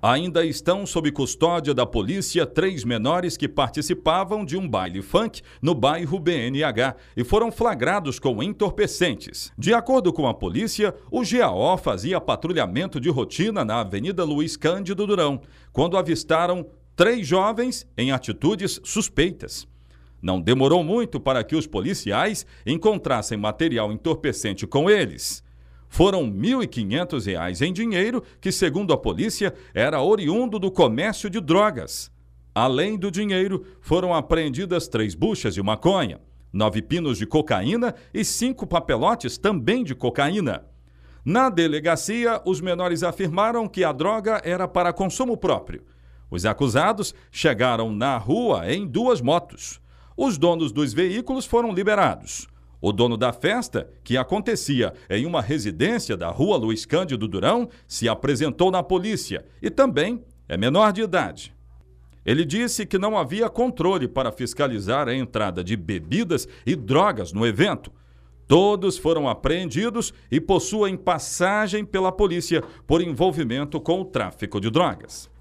Ainda estão sob custódia da polícia três menores que participavam de um baile funk no bairro BNH e foram flagrados com entorpecentes. De acordo com a polícia, o GAO fazia patrulhamento de rotina na Avenida Luiz Cândido Durão, quando avistaram três jovens em atitudes suspeitas. Não demorou muito para que os policiais encontrassem material entorpecente com eles foram R$ 1.500 em dinheiro que, segundo a polícia, era oriundo do comércio de drogas. Além do dinheiro, foram apreendidas três buchas de maconha, nove pinos de cocaína e cinco papelotes também de cocaína. Na delegacia, os menores afirmaram que a droga era para consumo próprio. Os acusados chegaram na rua em duas motos. Os donos dos veículos foram liberados. O dono da festa, que acontecia em uma residência da rua Luiz Cândido Durão, se apresentou na polícia e também é menor de idade. Ele disse que não havia controle para fiscalizar a entrada de bebidas e drogas no evento. Todos foram apreendidos e possuem passagem pela polícia por envolvimento com o tráfico de drogas.